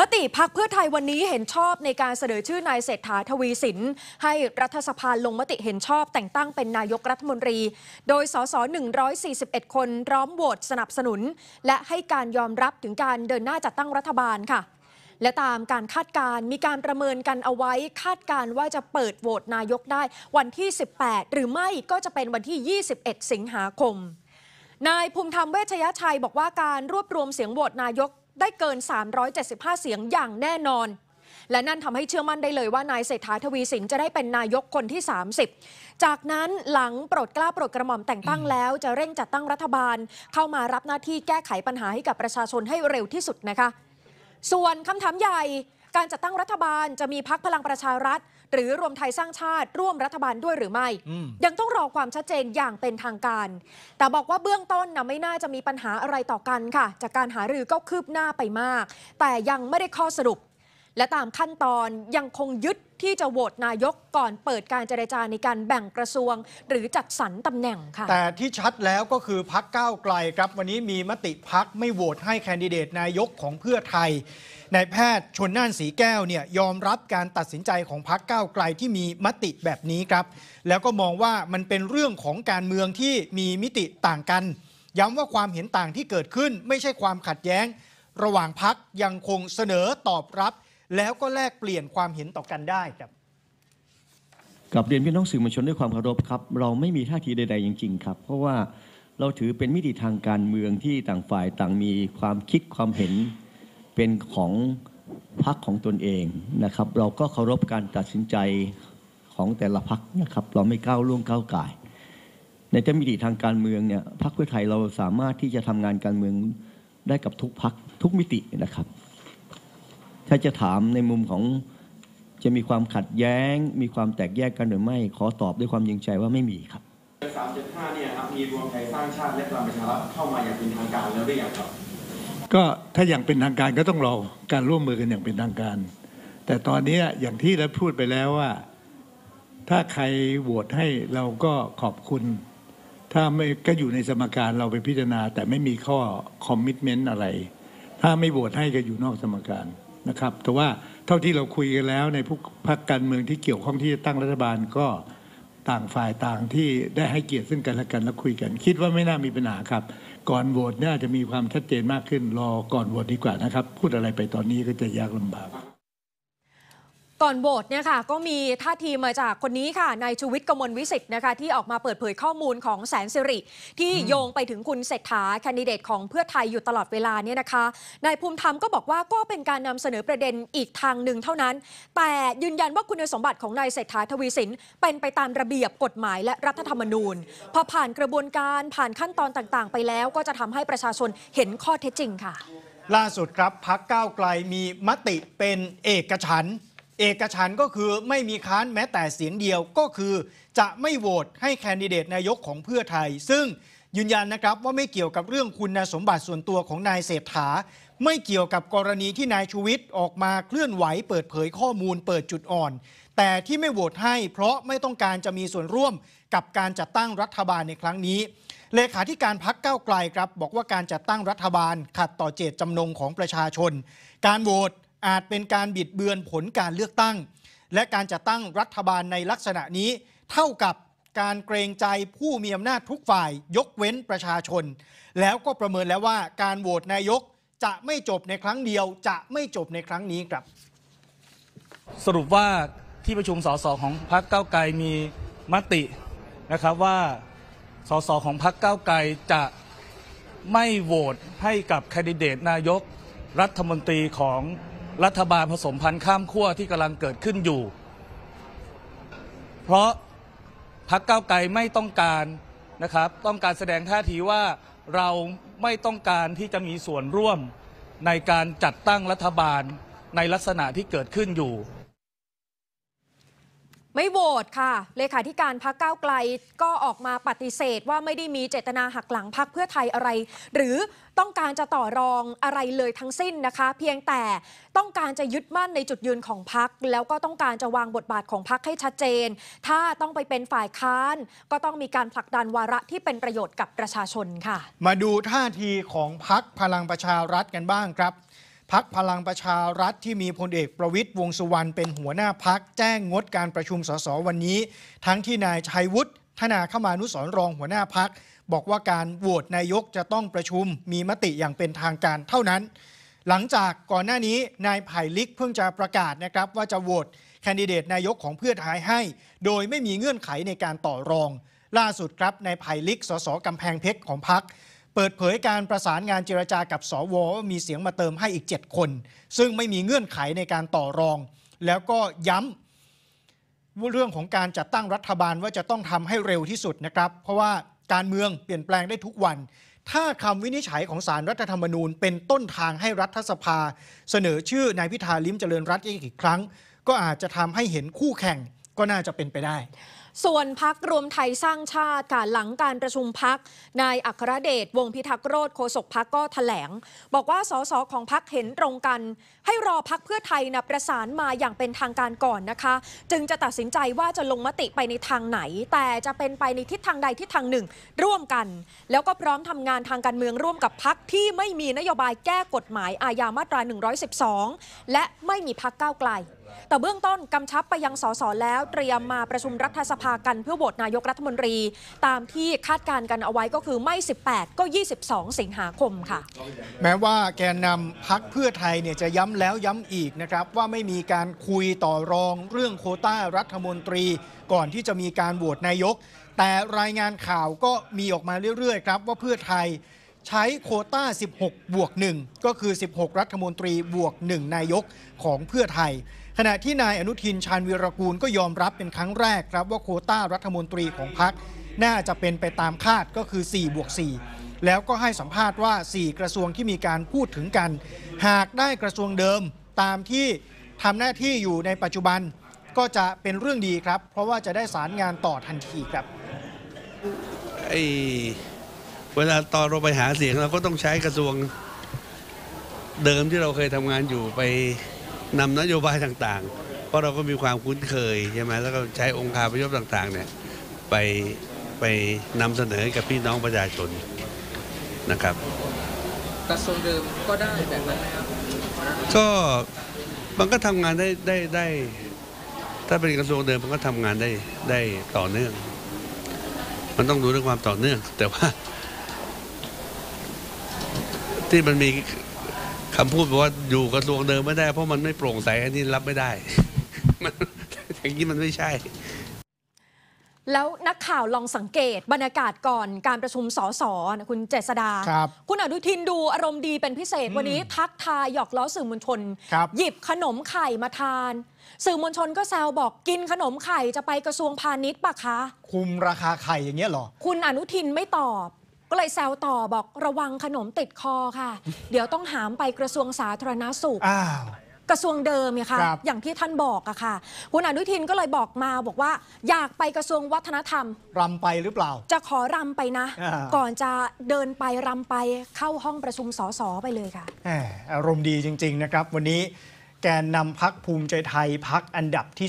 มติพักเพื่อไทยวันนี้เห็นชอบในการเสนอชื่อ นายเศรษฐาทวีสิน ให้รัฐสภาลงมติเห็นชอบแต่งตั้งเป็นนายกรัฐมนตรี โดยสส141 คนร้อมโหวตสนับสนุน และให้การยอมรับถึงการเดินหน้าจัดตั้งรัฐบาลค่ะ และตามการคาดการมีการประเมินกันเอาไว้คาดการว่าจะเปิดโหวตนายกได้วันที่ 18 หรือไม่ก็จะเป็นวันที่ 21 สิงหาคม นายภูมิธรรมเวชยชัยบอกว่าการรวบรวมเสียงโหวตนายกได้เกิน 375 เสียงอย่างแน่นอน และนั่นทำให้เชื่อมั่นได้เลยว่านายเศรษฐาทวีสินจะได้เป็นนายกคนที่ 30 จากนั้นหลังโปรดกล้าโปรดกระหม่อมแต่งตั้งแล้ว จะเร่งจัดตั้งรัฐบาล เข้ามารับหน้าที่แก้ไขปัญหา ให้กับประชาชนให้เร็วที่สุดนะคะ ส่วนคำถามใหญ่การจัดตั้งรัฐบาลจะมีพักพลังประชารัฐ หรือรวมไทยสร้างชาติ ร่วมรัฐบาลด้วยหรือไม่ ยังต้องรอความชัดเจนอย่างเป็นทางการ แต่บอกว่าเบื้องต้นนะไม่น่าจะมีปัญหาอะไรต่อกันค่ะ จากการหารือก็คืบหน้าไปมาก แต่ยังไม่ได้ข้อสรุปและตามขั้นตอนยังคงยึดที่จะโหวตนายกก่อนเปิดการเจรจาในการแบ่งกระทรวง หรือจัดสรรตำแหน่งค่ะแต่ที่ชัดแล้วก็คือพักก้าวไกลครับ วันนี้มีมติพักไม่โหวตให้แคนดิเดตนายกของเพื่อไทยนายแพทย์ชนน่านสีแก้วเนี่ยยอมรับการตัดสินใจของพักก้าวไกลที่มีมติแบบนี้ครับ แล้วก็มองว่ามันเป็นเรื่องของการเมืองที่มีมิติต่างกัน ย้ำว่าความเห็นต่างที่เกิดขึ้นไม่ใช่ความขัดแย้ง ระหว่างพักยังคงเสนอตอบรับแล้วก็แลกเปลี่ยนความเห็นต่อกันได้ครับ กับเรียนพี่น้องสื่อมวลชนด้วยความเคารพครับเราไม่มีท่าทีใด ๆ จริงๆ ครับ เพราะว่าเราถือเป็นมิติทางการเมืองที่ต่างฝ่ายต่างมีความคิดความเห็นเป็นของพรรคของตนเองนะครับ เราก็เคารพการตัดสินใจของแต่ละพรรคนะครับ เราไม่ก้าวล่วงก้าวไก่ในแต่มิติทางการเมืองเนี่ยพรรคเพื่อไทยเราสามารถที่จะทำงานการเมืองได้กับทุกพรรคทุกมิตินะครับถ้าจะถามในมุมของจะมีความขัดแย้ง มีความแตกแยกกันหรือไม่ ขอตอบด้วยความยิงใจว่าไม่มีครับ3 5เนี่ยครับมีรวมไทยสร้างชาติและพลังประชารัฐเข้ามาอย่างเป็นทางการแล้วหรือยังครับ ก็ถ้าอย่างเป็นทางการก็ต้องรอการร่วมมือกันอย่างเป็นทางการ แต่ตอนนี้อย่างที่ได้พูดไปแล้วว่าถ้าใครโหวตให้เราก็ขอบคุณ ถ้าไม่ก็อยู่ในสมการเราไปพิจารณาแต่ไม่มีข้อคอมมิชเมนต์อะไร ถ้าไม่โหวตให้ก็อยู่นอกสมการนะครับ แต่ว่าเท่าที่เราคุยกันแล้วในพวกพรรคการเมืองที่เกี่ยวข้องที่จะตั้งรัฐบาลก็ต่างฝ่ายต่างที่ได้ให้เกียรติซึ่งกัน และกันแล้วคุยกัน คิดว่าไม่น่ามีปัญหาครับ ก่อนโหวตน่าจะมีความชัดเจนมากขึ้นรอก่อนโหวตดีกว่านะครับ พูดอะไรไปตอนนี้ก็จะยากลำบากก่อนโหวตเนี่ยค่ะก็มีท่าทีมาจากคนนี้ค่ะนายชูวิทย์กมลวิสิทธ์นะคะที่ออกมาเปิดเผยข้อมูลของแสนสิริที่โยงไปถึงคุณเศรษฐาแคนดิเดตของเพื่อไทยอยู่ตลอดเวลาเนี่ยนะคะนายภูมิธรรมก็บอกว่าก็เป็นการนำเสนอประเด็นอีกทางหนึ่งเท่านั้น แต่ยืนยันว่าคุณสมบัติของนายเศรษฐาทวีสิน เป็นไปตามระเบียบกฎหมายและรัฐธรรมนูญพอผ่านกระบวนการผ่านขั้นตอนต่างๆ ไปแล้วก็จะทำให้ประชาชนเห็นข้อเท็จจริงค่ะ ล่าสุดครับพักก้าวไกลมีมติเป็นเอกฉันท์เอกฉันก็คือไม่มีค้านแม้แต่เสียงเดียวก็คือ จะไม่โหวตให้แคนดิเดตนายกของเพื่อไทย ซึ่งยืนยันนะครับว่าไม่เกี่ยวกับเรื่องคุณสมบัติส่วนตัวของนายเศรษฐา ไม่เกี่ยวกับกรณีที่นายชูวิทย์ออกมาเคลื่อนไหว เปิดเผยข้อมูลเปิดจุดอ่อน แต่ที่ไม่โหวตให้ เพราะไม่ต้องการจะมีส่วนร่วมกับการจัดตั้งรัฐบาลในครั้งนี้เลขาธิการพักก้าวไกลครับบอกว่าการจัดตั้งรัฐบาลขัดต่อเจตจำนงของประชาชน การโหวตอาจเป็นการบิดเบือนผลการเลือกตั้ง และการจัดตั้งรัฐบาลในลักษณะนี้เท่ากับการเกรงใจผู้มีอำนาจทุกฝ่ายยกเว้นประชาชน แล้วก็ประเมินแล้วว่าการโหวตนายกจะไม่จบในครั้งเดียว จะไม่จบในครั้งนี้ครับ สรุปว่าที่ประชุมสสของพรรคเก้าไกลมีมตินะครับว่าสสของพรรคเก้าไกลจะไม่โหวตให้กับแคนดิเดตนายกรัฐมนตรีของรัฐบาลผสมพันธุ์ข้ามขั้วที่กำลังเกิดขึ้นอยู่ เพราะพักเก้าไกลไม่ต้องการนะครับต้องการแสดงท่าทีว่าเราไม่ต้องการที่จะมีส่วนร่วม ในการจัดตั้งรัฐบาลในลักษณะที่เกิดขึ้นอยู่ไม่โหวตค่ะ เลขาธิการพักเก้าไกลก็ออกมาปฏิเสธว่าไม่ได้มีเจตนาหักหลังพักเพื่อไทยอะไร หรือต้องการจะต่อรองอะไรเลยทั้งสิ้นนะคะ เพียงแต่ต้องการจะยึดมั่นในจุดยืนของพัก แล้วก็ต้องการจะวางบทบาทของพักให้ชัดเจน ถ้าต้องไปเป็นฝ่ายค้าน ก็ต้องมีการผลักดันวาระที่เป็นประโยชน์กับประชาชนค่ะ มาดูท่าทีของพักพลังประชารัฐกันบ้างครับพักพลังประชารัฐที่มีพลเอกประวิตยวงสุวรรณเป็นหัวหน้าพัก แจ้งงดการประชุมสสวันนี้ ทั้งที่นายชัยวุฒิธนาเข้ามานุสรรองหัวหน้าพัก บอกว่าการโหวตนายกจะต้องประชุมมีมติอย่างเป็นทางการเท่านั้น หลังจากก่อนหน้านี้นายไผ่ลิกเพิ่งจะประกาศนะครับว่าจะโหวตแคนดิเดตนายกของเพื่อไทยให้ โดยไม่มีเงื่อนไขในการต่อรอง ล่าสุดครับนายไผ่ลิก สสกำแพงเพชรของพักเปิดเผยการประสานงานเจรจากับสว่ามีเสียงมาเติมให้อีก 7 คน ซึ่งไม่มีเงื่อนไขในการต่อรอง แล้วก็ย้ำเรื่องของการจัดตั้งรัฐบาลว่าจะต้องทำให้เร็วที่สุดนะครับ เพราะว่าการเมืองเปลี่ยนแปลงได้ทุกวัน ถ้าคำวินิจฉัยของสารรัฐธรรมนูญเป็นต้นทางให้รัฐสภา เสนอชื่อนายพิธาลิมเจริญรัตน์อีกครั้ง ก็อาจจะทำให้เห็นคู่แข่งก็น่าจะเป็นไปได้ส่วนพักรวมไทยสร้างชาติค่ะ หลังการประชุมพักนายอัครเดชวงพิทักษ์โรธโฆษกพักก็ถแถลง บอกว่าสสของพักเห็นตรงกัน ให้รอพักเพื่อไทยนะประสานมาอย่างเป็นทางการก่อนนะคะ จึงจะตัดสินใจว่าจะลงมติไปในทางไหน แต่จะเป็นไปในทิศทางใดทิศทางหนึ่ง ร่วมกัน แล้วก็พร้อมทำงานทางการเมืองร่วมกับพักที่ไม่มีนโยบายแก้กฎหมายอาญามาตรา 112 และไม่มีพักก้าวไกลแต่เบื้องต้นกำชับไปยังสสแล้วเตรียมมาประชุมรัฐสภากันเพื่อโหวตนายกรัฐมนตรีตามที่คาดการณ์กันเอาไว้ก็คือไม่ 18 ก็ 22 สิงหาคมค่ะ แม้ว่าแกนนำพักเพื่อไทยเนี่ย จะย้ำแล้วย้ำอีกนะครับ ว่าไม่มีการคุยต่อรองเรื่องโคต้ารัฐมนตรีก่อนที่จะมีการโหวตนายก แต่รายงานข่าวก็มีออกมาเรื่อยๆครับว่าเพื่อไทยใช้โคต้า 16บวก1ก็คือ 16 รัฐมนตรีบวก1นายกของเพื่อไทยขณะที่นายอนุทิน ชาญวีรกูลก็ยอมรับเป็นครั้งแรกครับ ว่าโคต้ารัฐมนตรีของพรรคน่าจะเป็นไปตามคาดก็คือ4บวก 4 แล้วก็ให้สัมภาษณ์ว่า 4 กระทรวงที่มีการพูดถึงกัน หากได้กระทรวงเดิมตามที่ทำหน้าที่อยู่ในปัจจุบันก็จะเป็นเรื่องดีครับ เพราะว่าจะได้สารงานต่อทันทีครับไอเวลาตอนเราไปหาเสียงเราก็ต้องใช้กระทรวงเดิมที่เราเคยทำงานอยู่ไปนำนโยบายต่าง ๆ เพราะเราก็มีความคุ้นเคยใช่ไหมแล้วก็ใช้องค์คารพยพต่าง ๆ เนี่ย ไปไปนำเสนอกับพี่น้องประชาชนนะครับกระทรวงเดิมก็ได้แบบนั้นไหมครับก็มันก็ทำงานได้ได้ได้ ถ้าเป็นกระทรวงเดิมมันก็ทำงานได้ได้ต่อเนื่อง มันต้องดูเรื่องความต่อเนื่อง แต่ว่า ที่มันมีคำพูดบอกว่าอยู่กระทรวงเดิมไม่ได้เพราะมันไม่โปร่งใสอันนี้รับไม่ได้ อย่างนี้มันไม่ใช่ แล้วนักข่าวลองสังเกตบรรยากาศก่อน การประชุมสสคุณเจษดา ครับ คุณอนุทินดูอารมณ์ดีเป็นพิเศษวันนี้ ทักทาย หยอกล้อสื่อมวลชน หยิบขนมไข่มาทาน สื่อมวลชนก็แซวบอกกินขนมไข่จะไปกระทรวงพาณิชย์ปะคะ คุมราคาไข่อย่างเงี้ยหรอ คุณอนุทินไม่ตอบ็เลยแซวต่อบอกระวังขนมติดคอค่ะ เดี๋ยวต้องหามไปกระทรวงสาธารณาสุขกระทรวงเดิมเนค่ะคอย่างที่ท่านบอกอะค่ะ คุณอนุทินก็เลยบอกมาบอกว่า อยากไปกระทรวงวัฒนธรรมรำไปหรือเปล่า จะขอรำไปนะ ก่อนจะเดินไปรำไป เข้าห้องประชุมสสไปเลยค่ะอารมณ์ดีจริง ๆนะครับ วันนี้แกนนำพักภูมิใจไทย พักอันดับที่